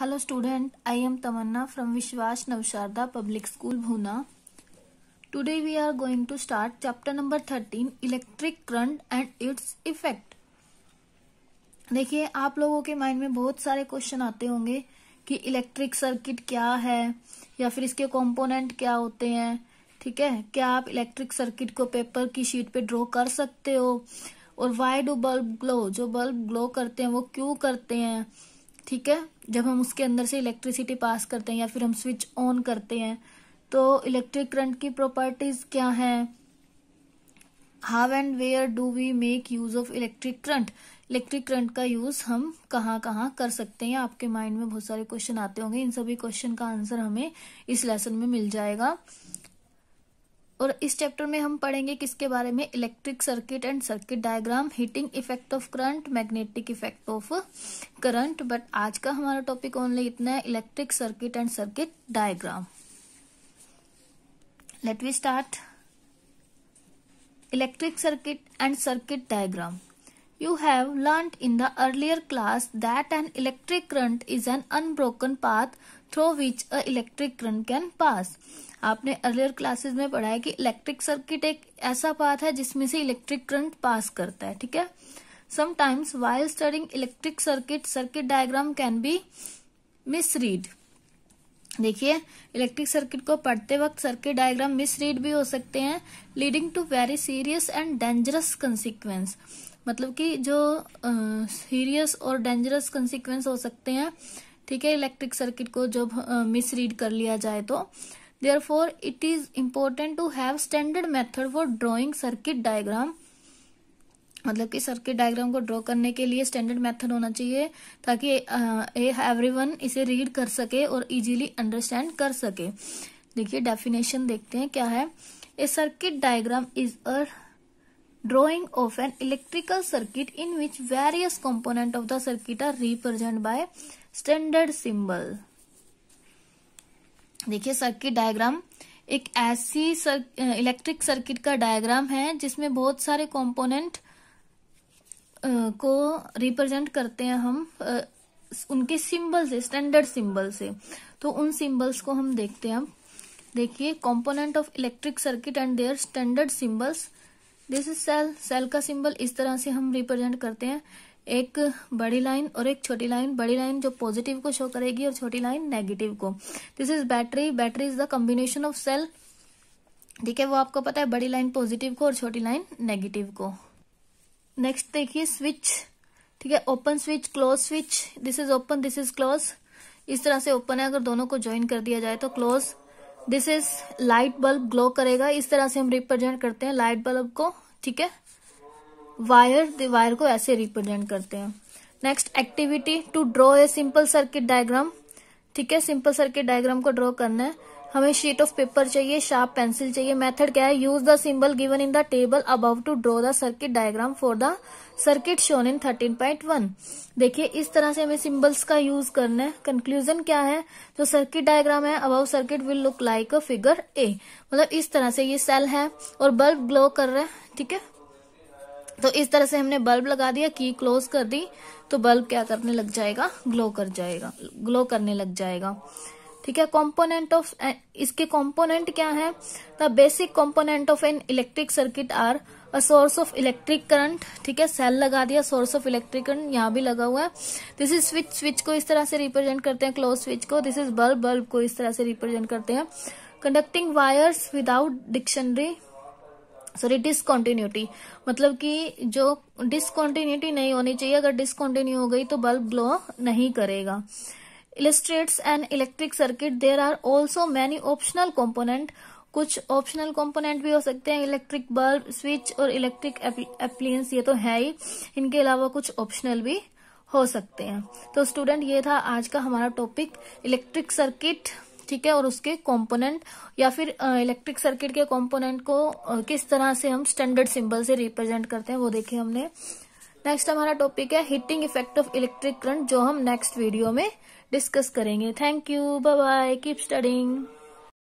Hello student I am Tamanna from Vishwas Navsharda public school Bhuna today we are going to start chapter number thirteen electric current and its effect देखिए आप लोगों के mind में बहुत सारे question आते होंगे कि इलेक्ट्रिक सर्किट क्या है या फिर इसके कंपोनेंट क्या होते हैं ठीक है क्या आप इलेक्ट्रिक सर्किट को पेपर की शीट पे ड्रॉ कर सकते हो और वाइड बल्ब ग्लो जो बल्ब ग्लो करते हैं वो क्यों करते हैं ठीक है जब हम उसके अंदर से इलेक्ट्रिसिटी पास करते हैं या फिर हम स्विच ऑन करते हैं तो इलेक्ट्रिक करंट की प्रॉपर्टीज क्या हैं how and where do we make use of electric current electric current का यूज हम कहाँ कहाँ कर सकते हैं आपके माइंड में बहुत सारे क्वेश्चन आते होंगे इन सभी क्वेश्चन का आंसर हमें इस लेसन में मिल जाएगा और इस चैप्टर में हम पढ़ेंगे किसके बारे में electric circuit and circuit diagram heating effect of current magnetic effect of current but आज का हमारा टॉपिक ओनली इतना है electric circuit and circuit diagram let we start electric circuit and circuit diagram You have learnt in the earlier class that an electric current is an unbroken path through which a electric current can pass. आपने earlier classes में पढ़ा है कि electric circuit एक ऐसा path है जिसमें से इलेक्ट्रिक करंट पास करता है ठीक है sometimes while studying electric circuit circuit diagram can be misread देखिए इलेक्ट्रिक सर्किट को पढ़ते वक्त सर्किट डायग्राम मिसरीड भी हो सकते हैं leading to very serious and dangerous consequence मतलब कि जो सीरियस और डेंजरस कंसिक्वेंस हो सकते हैं ठीक है इलेक्ट्रिक सर्किट को जब मिसरीड uh, कर लिया जाए तो there it is important to have standard method for drawing circuit diagram मतलब कि सर्किट डायग्राम को ड्रॉ करने के लिए स्टैंडर्ड मेथड होना चाहिए ताकि एवरीवन इसे रीड कर सके और इजीली अंडरस्टैंड कर सके देखिए डेफिनेशन देखते हैं क्या है a circuit diagram is a drawing of an electrical circuit in which various component of the circuit are represent by standard symbol देखिए सर्किट डायग्राम एक ऐसी इलेक्ट्रिक सर्किट का डायग्राम है जिसमें बहुत सारे कॉम्पोनेंट को रिप्रेजेंट करते हैं हम उनके सिंबल से स्टैंडर्ड सिंबल से तो उन सिंबल्स को हम देखते हैं देखिए component of electric circuit and their standard symbols this is cell cell का सिंबल इस तरह से हम रिप्रेजेंट करते हैं एक बड़ी लाइन और एक छोटी लाइन बड़ी लाइन जो पॉजिटिव को शो करेगी और छोटी लाइन नेगेटिव को this is battery battery is the combination of cell ठीक है वो आपको पता है बड़ी लाइन पॉजिटिव को और छोटी लाइन नेगेटिव को नेक्स्ट देखिए स्विच ठीक है open switch close switch this is open this is close इस तरह से ओपन है अगर दोनों को ज्वाइन कर दिया जाए तो close this is light bulb glow करेगा इस तरह से हम रिप्रेजेंट करते हैं लाइट बल्ब को ठीक है वायर वायर को ऐसे रिप्रेजेंट करते हैं next activity to draw a simple circuit diagram ठीक है सिंपल सर्किट डायग्राम को ड्रॉ करना है हमें शीट ऑफ पेपर चाहिए शार्प पेंसिल चाहिए मेथड क्या है use the symbol given in the table above to draw the circuit diagram for the circuit shown in thirteen point one देखिए इस तरह से हमें सिंबल्स का यूज करना है कंक्लूजन क्या है जो सर्किट डायग्राम है above circuit will look like a figure A मतलब इस तरह से ये सेल है और बल्ब ग्लो कर रहे हैं ठीक है तो इस तरह से हमने बल्ब लगा दिया की क्लोज कर दी तो बल्ब क्या करने लग जाएगा ग्लो कर जाएगा ग्लो करने लग जाएगा ठीक है कंपोनेंट ऑफ eh, इसके कंपोनेंट क्या है the basic component of an electric circuit are a source of electric current ठीक है सेल लगा दिया सोर्स ऑफ इलेक्ट्रिक करंट यहाँ भी लगा हुआ है दिस इज स्विच स्विच को इस तरह से रिप्रेजेंट करते हैं क्लोज स्विच को दिस इज बल्ब बल्ब को इस तरह से रिप्रेजेंट करते हैं conducting wires without dictionary sorry discontinuity मतलब कि जो डिसकॉन्टिन्यूटी नहीं होनी चाहिए अगर डिसकॉन्टिन्यू हो गई तो बल्ब ग्लो नहीं करेगा illustrates an electric circuit there are also many optional component कुछ ऑप्शनल कंपोनेंट भी हो सकते हैं इलेक्ट्रिक बल्ब स्विच और इलेक्ट्रिक एप्लीयंस ये तो है ही इनके अलावा कुछ ऑप्शनल भी हो सकते हैं तो स्टूडेंट ये था आज का हमारा टॉपिक इलेक्ट्रिक सर्किट ठीक है और उसके कंपोनेंट या फिर इलेक्ट्रिक सर्किट के कंपोनेंट को किस तरह से हम स्टैंडर्ड सिंबल से रिप्रेजेंट करते हैं वो देखे हमने नेक्स्ट हमारा टॉपिक है heating effect of electric current जो हम नेक्स्ट वीडियो में डिस्कस करेंगे thank you bye bye keep studying